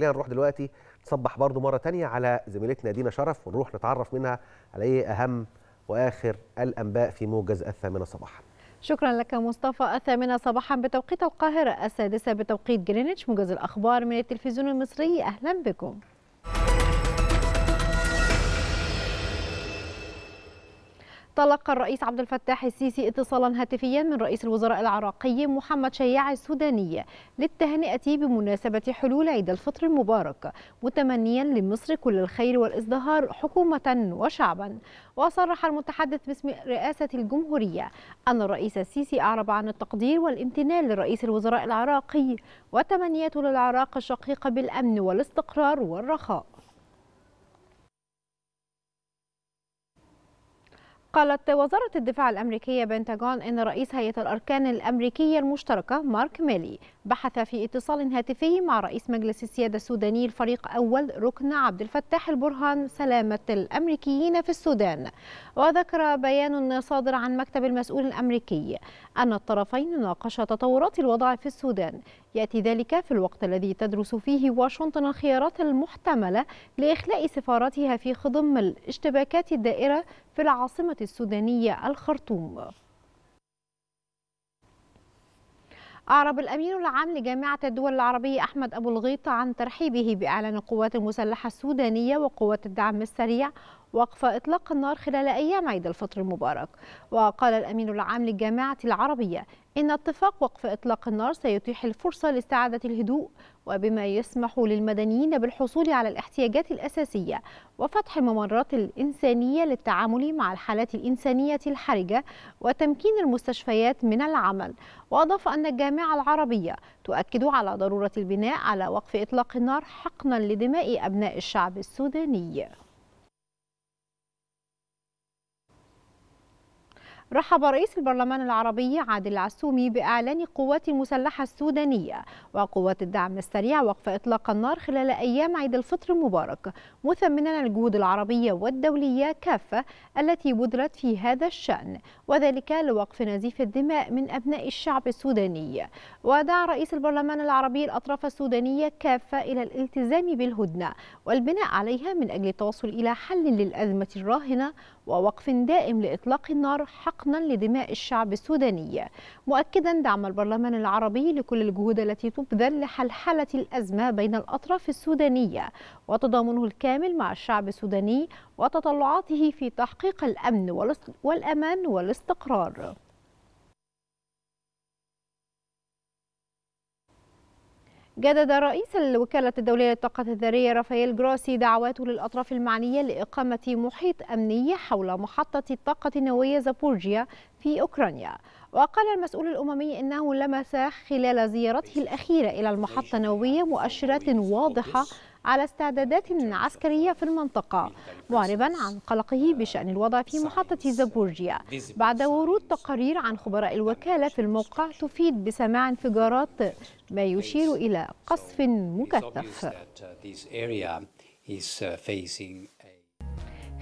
خلينا نروح دلوقتي نصبح برضو مرة تانية على زميلتنا دينا شرف ونروح نتعرف منها على إيه أهم وآخر الأنباء في موجز الثامنة صباحا شكرا لك مصطفى الثامنة صباحا بتوقيت القاهرة السادسة بتوقيت جرينتش موجز الأخبار من التلفزيون المصري أهلا بكم تلقى الرئيس عبد الفتاح السيسي اتصالا هاتفيا من رئيس الوزراء العراقي محمد شياع السوداني للتهنئة بمناسبة حلول عيد الفطر المبارك متمنيا لمصر كل الخير والازدهار حكومة وشعبا وصرح المتحدث باسم رئاسة الجمهورية أن الرئيس السيسي أعرب عن التقدير والامتنان لرئيس الوزراء العراقي وتمنياته للعراق الشقيق بالأمن والاستقرار والرخاء قالت وزارة الدفاع الأمريكية بنتاغون أن رئيس هيئة الأركان الأمريكية المشتركة مارك ميلي بحث في اتصال هاتفي مع رئيس مجلس السيادة السوداني الفريق أول ركن عبد الفتاح البرهان سلامة الأمريكيين في السودان وذكر بيان صادر عن مكتب المسؤول الأمريكي أن الطرفين ناقشا تطورات الوضع في السودان يأتي ذلك في الوقت الذي تدرس فيه واشنطن الخيارات المحتملة لإخلاء سفاراتها في خضم الاشتباكات الدائرة في العاصمة السودانية الخرطوم أعرب الأمين العام لجامعة الدول العربية أحمد أبو الغيط عن ترحيبه بإعلان القوات المسلحة السودانية وقوات الدعم السريع وقف إطلاق النار خلال أيام عيد الفطر المبارك وقال الأمين العام للجامعة العربية إن اتفاق وقف إطلاق النار سيتيح الفرصة لاستعادة الهدوء وبما يسمح للمدنيين بالحصول على الاحتياجات الأساسية وفتح الممرات الإنسانية للتعامل مع الحالات الإنسانية الحرجة وتمكين المستشفيات من العمل وأضاف أن الجامعة العربية تؤكد على ضرورة البناء على وقف إطلاق النار حقنا لدماء أبناء الشعب السوداني رحب رئيس البرلمان العربي عادل العسومي بإعلان قوات المسلحة السودانية وقوات الدعم السريع وقف إطلاق النار خلال أيام عيد الفطر المبارك مثمنا الجهود العربية والدولية كافة التي بذلت في هذا الشأن وذلك لوقف نزيف الدماء من أبناء الشعب السوداني ودعا رئيس البرلمان العربي الأطراف السودانية كافة إلى الالتزام بالهدنة والبناء عليها من أجل التوصل إلى حل للأزمة الراهنة ووقف دائم لإطلاق النار حق حقنا لدماء الشعب السوداني مؤكدا دعم البرلمان العربي لكل الجهود التي تبذل لحلحلة الأزمة بين الأطراف السودانية وتضامنه الكامل مع الشعب السوداني وتطلعاته في تحقيق الأمن والأمان والاستقرار جدد رئيس الوكالة الدولية للطاقة الذرية رافائيل جراسي دعواته للأطراف المعنية لإقامة محيط أمني حول محطة الطاقة النووية زابورجيا في أوكرانيا وقال المسؤول الأممي أنه لمس خلال زيارته الأخيرة إلى المحطة النووية مؤشرات واضحة على استعدادات عسكرية في المنطقة معربا عن قلقه بشأن الوضع في محطة زابورجيا بعد ورود تقارير عن خبراء الوكالة في الموقع تفيد بسماع انفجارات ما يشير إلى قصف مكثف